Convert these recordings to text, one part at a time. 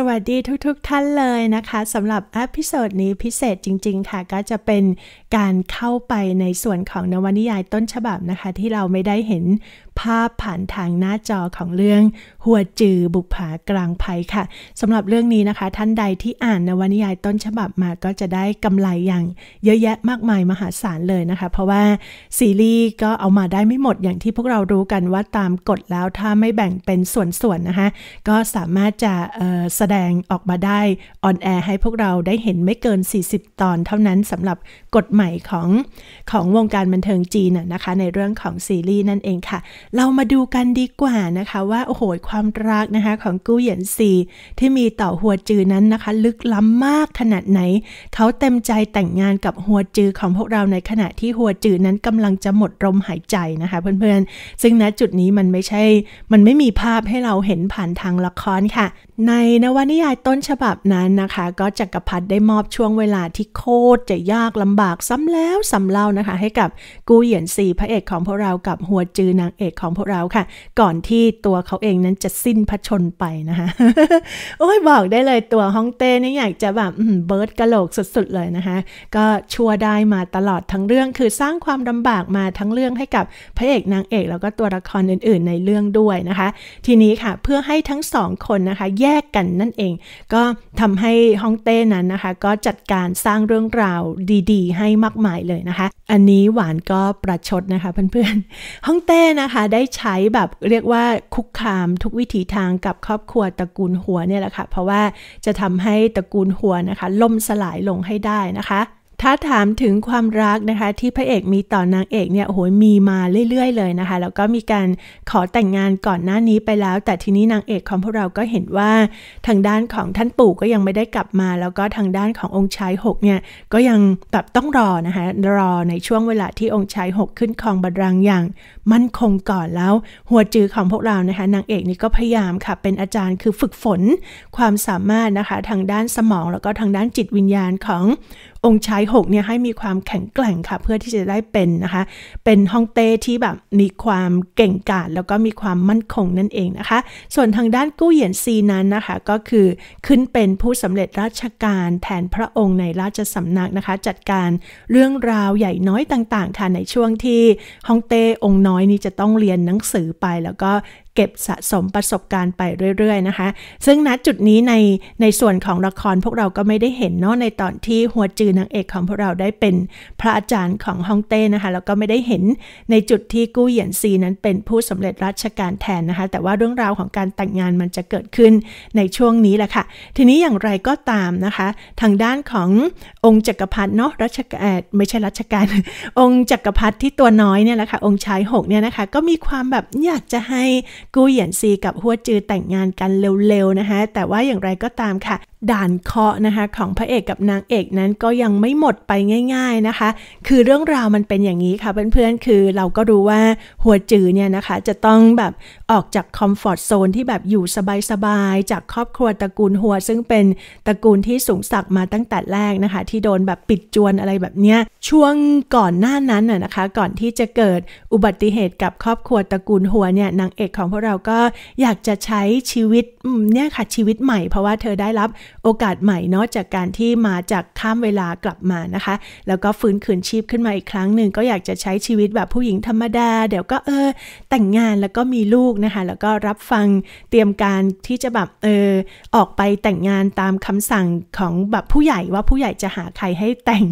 สวัสดีทุกๆทท่านเลยนะคะสำหรับอพิโซดนี้พิเศษจริง ๆ ค่ะก็จะเป็นการเข้าไปในส่วนของนวนิยายต้นฉบับนะคะ ที่เราไม่ได้เห็นภาพผ่านทางหน้าจอของเรื่องหัวจือบุผากลางภัยค่ะสำหรับเรื่องนี้นะคะ ท่านใดที่อ่านนวนิยายต้นฉบับมาก็จะได้กำไรอย่างเยอะแยะมากมายมหาศาลเลยนะคะ เพราะว่าซีรีส์ก็เอามาได้ไม่หมดอย่างที่พวกเรารู้กันว่าตามกฎแล้วถ้าไม่แบ่งเป็นส่วนๆนะคะก็สามารถจะแสดงออกมาได้ออนแอร์ให้พวกเราได้เห็นไม่เกิน 40 ตอนเท่านั้นสำหรับกฎใหม่ของของวงการบันเทิงจีนนะคะ ในเรื่องของซีรีส์นั่นเองค่ะเรามาดูกันดีกว่านะคะ ว่า โอ้โห ความรักนะคะ ของกู้เหยียนซีที่มีต่อหัวจือนั้นนะคะ ลึกล้ำมากขนาดไหน เขาเต็มใจแต่งงานกับหัวจือของพวกเราในขณะที่หัวจือนั้นกำลังจะหมดลมหายใจนะคะ เพื่อนๆ ซึ่งณจุดนี้มันไม่ใช่ มันไม่มีภาพให้เราเห็นผ่านทางละครค่ะ ในนวนิยายต้นฉบับนั้นนะคะ ก็จักรพรรดิได้มอบช่วงเวลาที่โคตรจะยากลำบากซ้ำแล้วซ้าเล่านะคะ ให้กับกูเหยียนซีพระเอก ของพวกเรากับหัวจือนางเอกของพวกเราค่ะ ก่อนที่ตัวเขาเองนั้นจะสิ้นพระชนไปนะคะโอ้ยบอกได้เลยตัวฮ่องเต้นี่อยากจะแบบเบิร์ดกะโหลกสุด ๆเลยนะคะก็ชัวได้มาตลอดทั้งเรื่อง คือสร้างความลำบากมาทั้งเรื่องให้กับพระเอกนางเอก แล้วก็ตัวละครอื่น ๆ ในเรื่องด้วยนะคะ ทีนี้ค่ะเพื่อให้ทั้งสองคนนะคะ แยกกันนั่นเอง ก็ทำให้ฮ่องเต้นั้นนะคะ ก็จัดการสร้างเรื่องราวดีๆ ให้มากมายเลยนะคะ อันนี้หวานก็ประชดนะคะเพื่อนๆฮ่องเต้นะคะได้ใช้แบบเรียกว่าคุกคามทุกวิถีทางกับครอบครัวตระกูลหัวเนี่ยแหละค่ะ เพราะว่าจะทำให้ตระกูลหัวนะคะ ล่มสลายลงให้ได้นะคะถ้าถามถึงความรักนะคะ ที่พระเอกมีต่อนางเอกเนี่ยโอ้มีมาเรื่อย ๆเลยนะคะ แล้วก็มีการขอแต่งงานก่อนหน้านี้ไปแล้ว แต่ทีนี้นางเอกของพวกเราก็เห็นว่า ทางด้านของท่านปู่ก็ยังไม่ได้กลับมา แล้วก็ทางด้านขององค์ชายหกเนี่ย ก็ยังแบบต้องรอนะคะ รอในช่วงเวลาที่องค์ชายหกขึ้นครองบัลลังก์อย่างมั่นคงก่อนแล้ว หัวจือของพวกเรานะคะนางเอกนี่ก็พยายามค่ะ เป็นอาจารย์คือฝึกฝนความสามารถนะคะทางด้านสมองแล้วก็ทางด้านจิตวิญญาณขององค์ชายหกเนี่ยให้มีความแข็งแกร่งค่ะเพื่อที่จะได้เป็นนะคะ เป็นฮ่องเต้ที่แบบมีความเก่งกาจแล้วก็มีความมั่นคงนั่นเองนะคะ ส่วนทางด้านกู้เหยียนซีนั้นนะคะก็คือขึ้นเป็นผู้สำเร็จราชการแทนพระองค์ในราชสำนักนะคะจัดการเรื่องราวใหญ่น้อยต่างๆค่ะในช่วงที่ฮ่องเต้องค์น้อยนี้จะต้องเรียนหนังสือไปแล้วก็เก็บสะสมประสบการณ์ไปเรื่อยๆนะคะ ซึ่งณจุดนี้ใน ในส่วนของละครพวกเราก็ไม่ได้เห็นเนาะในตอนที่หัวจือนางเอกของพวกเราได้เป็นพระอาจารย์ของฮ่องเต้นะคะ แล้วก็ไม่ได้เห็นในจุดที่กู้เหยียนซีนั้นเป็นผู้สำเร็จราชการแทนนะคะ แต่ว่าเรื่องราวของการแต่งงานมันจะเกิดขึ้นในช่วงนี้แหละค่ะทีนี้อย่างไรก็ตามนะคะ ทางด้านขององค์จักรพรรดิเนาะรัชกาลไม่ใช่รัชกาลองค์จักรพรรดิที่ตัวน้อยเนี่ยแหละค่ะองค์ชายหกเนี่ยนะคะก็มีความแบบอยากจะให้กู้เหยียนซีกับหัวจือแต่งงานกันเร็วๆนะคะแต่ว่าอย่างไรก็ตามค่ะด่านเคาะนะคะ ของพระเอกกับนางเอกนั้นก็ยังไม่หมดไปง่าย ๆนะคะ คือเรื่องราวมันเป็นอย่างนี้ค่ะเพื่อนๆคือเราก็รู้ว่าหัวจือเนี่ยนะคะจะต้องแบบออกจากคอมฟอร์ทโซนที่แบบอยู่สบายๆจากครอบครัวตระกูลหัว ซึ่งเป็นตระกูลที่สูงสักมาตั้งแต่แรกนะคะ ที่โดนแบบปิดจวนอะไรแบบเนี้ยช่วงก่อนหน้านั้นน่ะนะคะ ก่อนที่จะเกิดอุบัติเหตุกับครอบครัวตระกูลหัวเนี่ย นางเอกของพวกเรา ก็อยากจะใช้ชีวิตเนี่ยค่ะ ชีวิตใหม่เพราะว่าเธอได้รับโอกาสใหม่เนาะจากการที่มาจากข้ามเวลากลับมานะคะ แล้วก็ฟื้นคืนชีพขึ้นมาอีกครั้งหนึ่งก็อยากจะใช้ชีวิตแบบผู้หญิงธรรมดาเดี๋ยวก็เออแต่งงานแล้วก็มีลูกนะคะแล้วก็รับฟังเตรียมการที่จะแบบเออออกไปแต่งงานตามคำสั่งของแบบผู้ใหญ่ว่าผู้ใหญ่จะหาใครให้แต่ง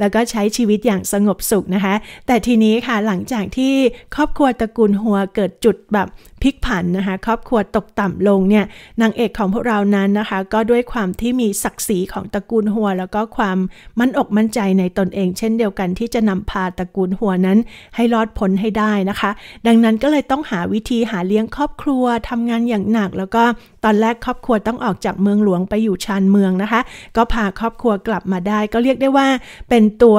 แล้วก็ใช้ชีวิตอย่างสงบสุขนะคะ แต่ทีนี้ค่ะหลังจากที่ครอบครัวตระกูลหัวเกิดจุดแบบพลิกผันนะคะครอบครัวตกต่ำลงเนี่ย นางเอกของพวกเรานั้นนะคะ ก็ด้วยความที่มีศักดิ์ศรีของตระกูลหัว แล้วก็ความมั่นอกมั่นใจในตนเอง เช่นเดียวกันที่จะนำพาตระกูลหัวนั้นให้รอดพ้นให้ได้นะคะ ดังนั้นก็เลยต้องหาวิธีหาเลี้ยงครอบครัวทำงานอย่างหนักแล้วก็ตอนแรกครอบครัวต้องออกจากเมืองหลวงไปอยู่ชานเมืองนะคะ ก็พาครอบครัวกลับมาได้ก็เรียกได้ว่าเป็นตัว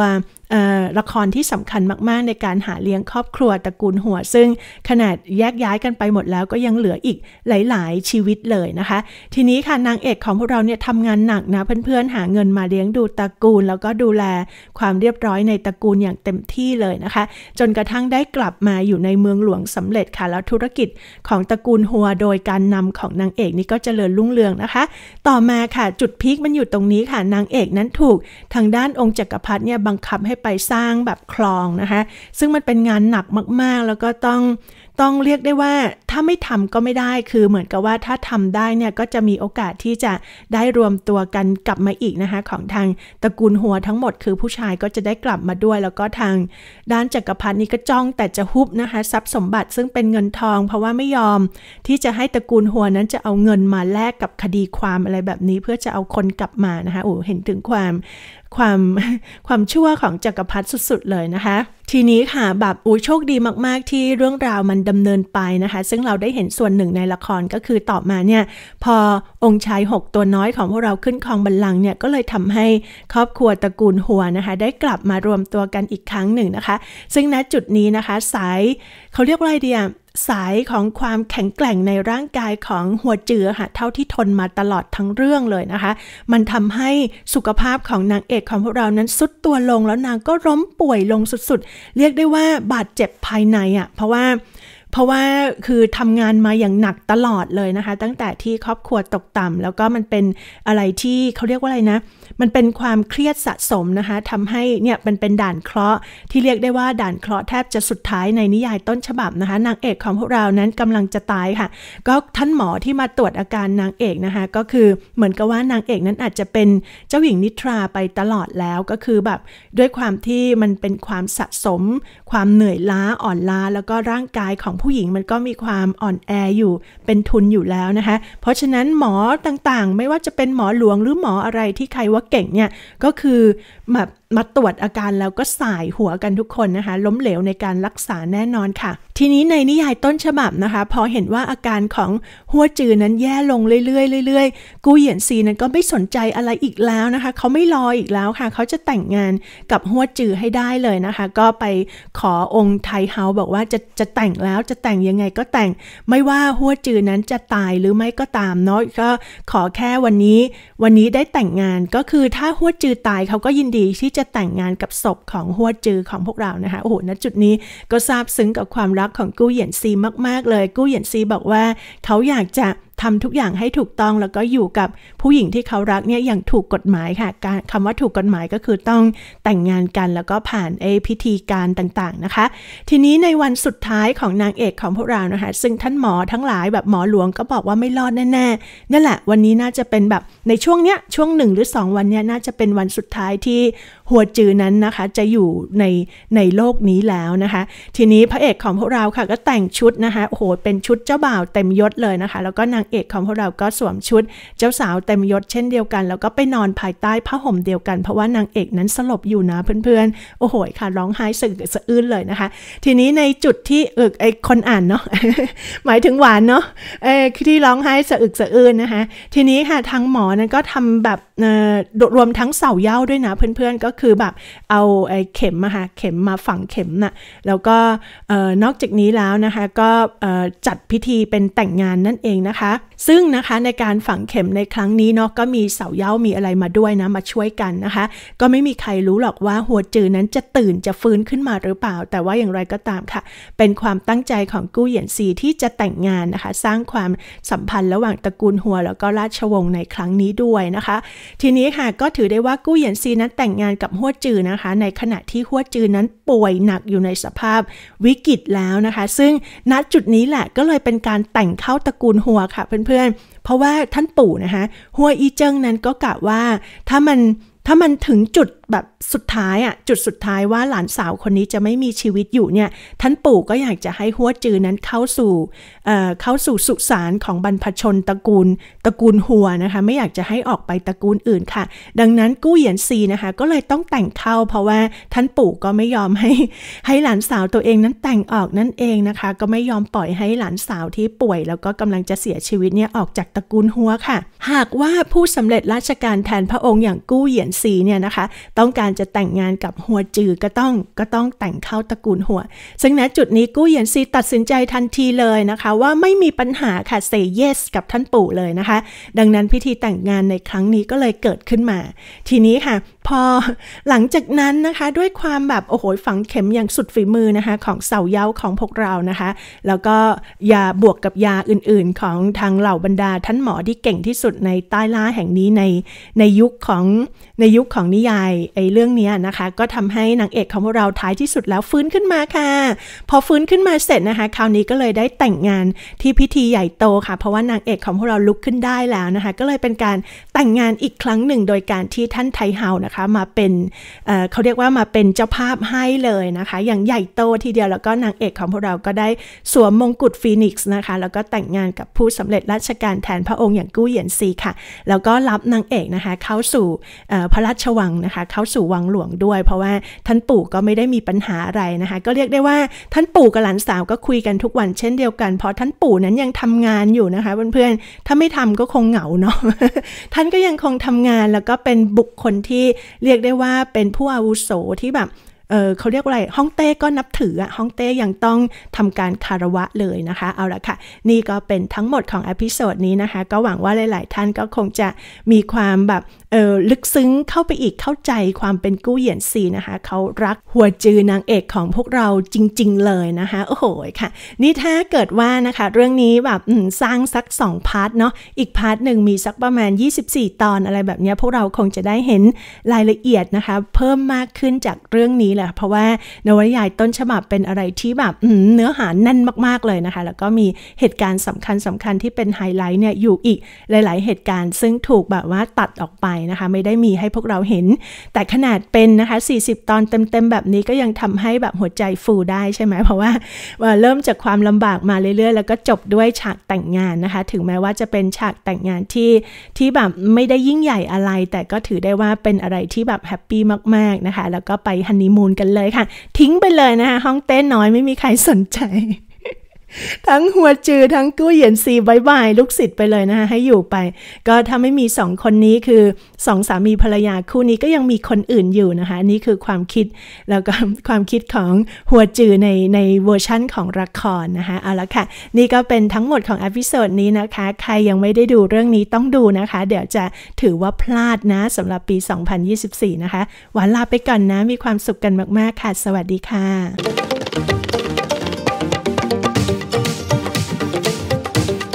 ละครที่สำคัญมากๆในการหาเลี้ยงครอบครัวตระกูลหัวซึ่งขนาดแยกย้ายกันไปหมดแล้ว ก็ยังเหลืออีกหลายๆชีวิตเลยนะคะ ทีนี้ค่ะนางเอกของพวกเราเนี่ยทำงานหนักนะ เพื่อนๆหาเงินมาเลี้ยงดูตระกูลแล้วก็ดูแลความเรียบร้อยในตระกูลอย่างเต็มที่เลยนะคะ จนกระทั่งได้กลับมาอยู่ในเมืองหลวงสำเร็จค่ะแล้วธุรกิจของตระกูลหัว โดยการนำของนางเอกนี่ก็เจริญรุ่งเรืองนะคะ ต่อมาค่ะจุดพีคมันอยู่ตรงนี้ค่ะนางเอกนั้นถูกทางด้านองค์จักรพรรดิเนี่ยบังคับใหไปสร้างแบบคลองนะคะ ซึ่งมันเป็นงานหนักมากๆแล้วก็ต้องต้องเรียกได้ว่าถ้าไม่ทำก็ไม่ได้ คือเหมือนกับว่าถ้าทำได้เนี่ยก็จะมีโอกาสที่จะได้รวมตัวกันกลับมาอีกนะคะ ของทางตระกูลหัวทั้งหมดคือผู้ชายก็จะได้กลับมาด้วย แล้วก็ทางด้านจักรพรรดินี่ก็จ้องแต่จะฮุบนะคะทรัพย์สมบัติซึ่งเป็นเงินทองเพราะว่าไม่ยอมที่จะให้ตระกูลหัวนั้นจะเอาเงินมาแลกกับคดีความอะไรแบบนี้ เพื่อจะเอาคนกลับมานะคะโอ้เห็นถึงความความความชั่วของจักรพรรดิสุดๆ เลยนะคะทีนี้ค่ะ แบบอุ้ยโชคดีมากๆที่เรื่องราวมันดำเนินไปนะคะ ซึ่งเราได้เห็นส่วนหนึ่งในละครก็คือต่อมาเนี่ย พอองค์ชาย 6 ตัวน้อยของพวกเราขึ้นคลองบัลลังก์เนี่ย ก็เลยทำให้ครอบครัวตระกูลหัวนะคะ ได้กลับมารวมตัวกันอีกครั้งหนึ่งนะคะ ซึ่งณจุดนี้นะคะสายเขาเรียกว่าอะไรเดียสายของความแข็งแกร่งในร่างกายของหัวเจือค่ะเท่าที่ทนมาตลอดทั้งเรื่องเลยนะคะ มันทำให้สุขภาพของนางเอกของพวกเรานั้น สุดตัวลงแล้วนางก็ร้มป่วยลงสุด ๆ เรียกได้ว่าบาดเจ็บภายในอะ่ะ เพราะว่าเพราะว่าคือทำงานมาอย่างหนักตลอดเลยนะคะ ตั้งแต่ที่ครอบครัวตกต่ำแล้วก็มันเป็นอะไรที่เขาเรียกว่าอะไรนะ มันเป็นความเครียดสะสมนะคะทำให้เนี่ยมันเป็นด่านเคราะห์ที่เรียกได้ว่าด่านเคราะห์แทบจะสุดท้ายในนิยายต้นฉบับนะคะ นางเอกของพวกเรานั้นกำลังจะตายค่ะ ก็ท่านหมอที่มาตรวจอาการนางเอกนะคะ ก็คือเหมือนกับว่านางเอกนั้นอาจจะเป็นเจ้าหญิงนิทราไปตลอดแล้วก็คือแบบด้วยความที่มันเป็นความสะสม ความเหนื่อยล้าอ่อนล้าแล้วก็ร่างกายของผู้หญิงมันก็มีความอ่อนแออยู่เป็นทุนอยู่แล้วนะคะ เพราะฉะนั้นหมอต่างๆไม่ว่าจะเป็นหมอหลวง หรือหมออะไรที่ใครว่าเก่งเนี่ย ก็คือแบบมาตรวจอาการแล้วก็สายหัวกันทุกคนนะคะ ล้มเหลวในการรักษาแน่นอนค่ะ ทีนี้ในนิยายต้นฉบับนะคะ พอเห็นว่าอาการของหัวจือนั้นแย่ลงเรื่อยๆเรื่อยๆกูเหยียนซีนั้นก็ไม่สนใจอะไรอีกแล้วนะคะ เขาไม่รออีกแล้วค่ะ เขาจะแต่งงานกับหัวจือให้ได้เลยนะคะ ก็ไปขอองค์ไทเฮาบอกว่าจะจะแต่งแล้วจะแต่งยังไงก็แต่งไม่ว่าหัวจือนั้นจะตายหรือไม่ก็ตามเนาะก็ขอแค่วันนี้ วันนี้ได้แต่งงานก็คือถ้าหัวจือตายเขาก็ยินดีที่จะจะแต่งงานกับศพของหัวจือของพวกเรานะคะโอ้โหณจุดนี้ก็ซาบซึ้งกับความรักของกู้เหยียนซีมากๆเลยกู้เหยียนซีบอกว่าเขาอยากจะทำทุกอย่างให้ถูกต้องแล้วก็อยู่กับผู้หญิงที่เขารักเนี่ยอย่างถูกกฎหมายค่ะการคำว่าถูกกฎหมายก็คือต้องแต่งงานกันแล้วก็ผ่านเอพิธีการต่างๆนะคะ ทีนี้ในวันสุดท้ายของนางเอกของพวกเรานะคะ ซึ่งท่านหมอทั้งหลายแบบหมอหลวงก็บอกว่าไม่รอดแน่ๆ นั่นแหละวันนี้น่าจะเป็นแบบในช่วงเนี้ยช่วงหนึ่งหรือ 2 วันเนี้ยน่าจะเป็นวันสุดท้ายที่หัวจือนั้นนะคะ จะอยู่ในในโลกนี้แล้วนะคะ ทีนี้พระเอกของพวกเราค่ะก็แต่งชุดนะคะโอ้โหเป็นชุดเจ้าบ่าวเต็มยศเลยนะคะ แล้วก็นางเอกของพวกเราก็สวมชุดเจ้าสาวเต็มยศเช่นเดียวกัน แล้วก็ไปนอนภายใต้ผ้าห่มเดียวกัน เพราะว่านางเอกนั้นสลบอยู่นะเพื่อนๆ โอ้โหค่ะร้องไห้สึกสะอื้นเลยนะคะ ทีนี้ในจุดที่เอกไอคนอ่านเนาะ หมายถึงหวานเนาะเออที่ร้องไห้สะอึกสะอื้นนะคะ ทีนี้ค่ะทางหมอนั้นก็ทำแบบรวมทั้งเสาเย้าด้วยนะเพื่อนๆ ก็คือแบบเอาไอเข็มมาค่ะเข็มมาฝังเข็มนะ่ะ แล้วก็นอกจากนี้แล้วนะคะ ก็จัดพิธีเป็นแต่งงานนั่นเองนะคะซึ่งนะคะในการฝังเข็มในครั้งนี้เนาะก็มีเสาเย้ามีอะไรมาด้วยนะมาช่วยกันนะคะ ก็ไม่มีใครรู้หรอกว่าหัวจือนั้นจะตื่นจะฟื้นขึ้นมาหรือเปล่า แต่ว่าอย่างไรก็ตามค่ะ เป็นความตั้งใจของกู้เหยียนซี ที่จะแต่งงานนะคะ สร้างความสัมพันธ์ระหว่างตระกูลหัวแล้วก็ราชวงศ์ในครั้งนี้ด้วยนะคะ ทีนี้ค่ะก็ถือได้ว่ากู้เหยียนซีนั้นแต่งงานกับหัวจือนะคะ ในขณะที่หัวจือนั้นป่วยหนักอยู่ในสภาพวิกฤตแล้วนะคะ ซึ่งณจุดนี้แหละก็เลยเป็นการแต่งเข้าตระกูลหัวค่ะเพื่อนๆ เพราะว่าท่านปู่นะคะหัวอีเจิงนั้นก็กะว่าถ้ามันถ้ามันถึงจุดแบบสุดท้ายอ่ะจุดสุดท้ายว่าหลานสาวคนนี้จะไม่มีชีวิตอยู่เนี่ยท่านปู่ก็อยากจะให้หัวจือนั้นเข้าสู่เข้าสู่สุสานของบรรพชนตระกูลตระกูลหัวนะคะ ไม่อยากจะให้ออกไปตระกูลอื่นค่ะ ดังนั้นกู้เหยียนซีนะคะก็เลยต้องแต่งเข้า เพราะว่าท่านปู่ก็ไม่ยอมให้ให้หลานสาวตัวเองนั้นแต่งออกนั่นเองนะคะ ก็ไม่ยอมปล่อยให้หลานสาวที่ป่วย แล้วก็กำลังจะเสียชีวิตเนี่ยออกจากตระกูลหัวค่ะ หากว่าผู้สำเร็จราชการแทนพระองค์อย่างกู้เหยียนซีเนี่ยนะคะต้องการจะแต่งงานกับหัวจือก็ต้องก็ต้องแต่งเข้าตระกูลหัว ซึ่งณจุดนี้กู้เหยียนซีตัดสินใจทันทีเลยนะคะ ว่าไม่มีปัญหาค่ะเซเยส กับท่านปู่เลยนะคะ ดังนั้นพิธีแต่งงานในครั้งนี้ก็เลยเกิดขึ้นมา ทีนี้ค่ะพอหลังจากนั้นนะคะ ด้วยความแบบโอ้โห ฝังเข็มอย่างสุดฝีมือนะคะ ของเสาเย้าของพวกเรานะคะ แล้วก็ยาบวกกับยาอื่นๆ ของทางเหล่าบรรดาท่านหมอที่เก่งที่สุดในใต้ล่าแห่งนี้ในในยุคของในยุคของนิยายไอ้เรื่องนี้นะคะ ก็ทำให้นางเอกของเราท้ายที่สุดแล้วฟื้นขึ้นมาค่ะ พอฟื้นขึ้นมาเสร็จนะคะ คราวนี้ก็เลยได้แต่งงานที่พิธีใหญ่โตค่ะ เพราะว่านางเอกของพวกเราลุกขึ้นได้แล้วนะคะก็เลยเป็นการแต่งงานอีกครั้งหนึ่งโดยการที่ท่านไทเฮานะคะ มาเป็นเเขาเรียกว่ามาเป็นเจ้าภาพให้เลยนะคะ อย่างใหญ่โตทีเดียวแล้วก็นางเอกของพวกเราก็ได้สวมมงกุฎฟีนิกซ์นะคะ แล้วก็แต่งงานกับผู้สำเร็จราชการแทนพระองค์อย่างกู้เหยียนซีค่ะ แล้วก็รับนางเอกนะคะเข้าสู่พระราชวังนะคะ เข้าสู่วังหลวงด้วยเพราะว่า ท่านปู่ก็ไม่ได้มีปัญหาอะไรนะคะ ก็เรียกได้ว่าท่านปู่กับหลานสาวก็คุยกันทุกวันเช่นเดียวกัน เพราะท่านปู่นั้นยังทำงานอยู่นะคะเพื่อนๆถ้าไม่ทำก็คงเหงาเนาะท่านก็ยังคงทำงานแล้วก็เป็นบุคคลที่เรียกได้ว่าเป็นผู้อาวุโสที่แบบเเขาเรียกว่าอะไรฮ่องเต้ก็นับถืออ่ะฮ่องเต้ยังต้องทำการคารวะเลยนะคะ เอาละค่ะ นี่ก็เป็นทั้งหมดของอพิโซดนี้นะคะ ก็หวังว่าหลายๆท่านก็คงจะมีความแบบเออลึกซึ้งเข้าไปอีกเข้าใจความเป็นกู้เหยียนซีนะคะ เขารักหัวจือนางเอกของพวกเราจริงๆเลยนะคะ โอ้โห ค่ะ นี่ถ้าเกิดว่านะคะเรื่องนี้แบบสร้างสัก 2 พาร์ทเนาะอีกพาร์ทหนึ่งมีสักประมาณ 24 ตอนอะไรแบบนี้พวกเราคงจะได้เห็นรายละเอียดนะคะเพิ่มมากขึ้นจากเรื่องนี้เะเพราะว่านวนิยายต้นฉบับเป็นอะไรที่แบบเนื้อหาแน่นมากๆเลยนะคะ แล้วก็มีเหตุการณ์สำคัญสำคัญที่เป็นไฮไลท์เนี่ย อยู่อีกหลายๆเหตุการณ์ซึ่งถูกแบบว่าตัดออกไปนะคะ ไม่ได้มีให้พวกเราเห็น แต่ขนาดเป็นนะคะ 40 ตอนเต็มๆแบบนี้ก็ยังทำให้แบบหัวใจฟูได้ใช่ไหม เพราะว่าเริ่มจากความลำบากมาเรื่อยๆ แล้วก็จบด้วยฉากแต่งงานนะคะถึงแม้ว่าจะเป็นฉากแต่งงานที่ที่แบบไม่ได้ยิ่งใหญ่อะไร แต่ก็ถือได้ว่าเป็นอะไรที่แบบแฮปปี้มากๆนะคะแล้วก็ไปฮันนีมูนูลกันเลยค่ะทิ้งไปเลยนะคะห้องเต้นน้อยไม่มีใครสนใจทั้งหัวจือทั้งกู้เหยียนซีบายบายลูกศิษย์ ไปเลยนะคะให้อยู่ไป ก็ถ้าไม่มีสองคนนี้คือสองสามีภรรยาคู่นี้ก็ยังมีคนอื่นอยู่นะคะ นี่คือความคิดแล้วก็ความคิดของหัวจือในในเวอร์ชั่นของละครนะคะเอาละค่ะนี่ก็เป็นทั้งหมดของอพิโซดนี้นะคะ ใครยังไม่ได้ดูเรื่องนี้ต้องดูนะคะ เดี๋ยวจะถือว่าพลาดนะสำหรับปี 2024นะคะหวานลาไปก่อนนะ มีความสุขกันมากๆ ค่ะสวัสดีค่ะ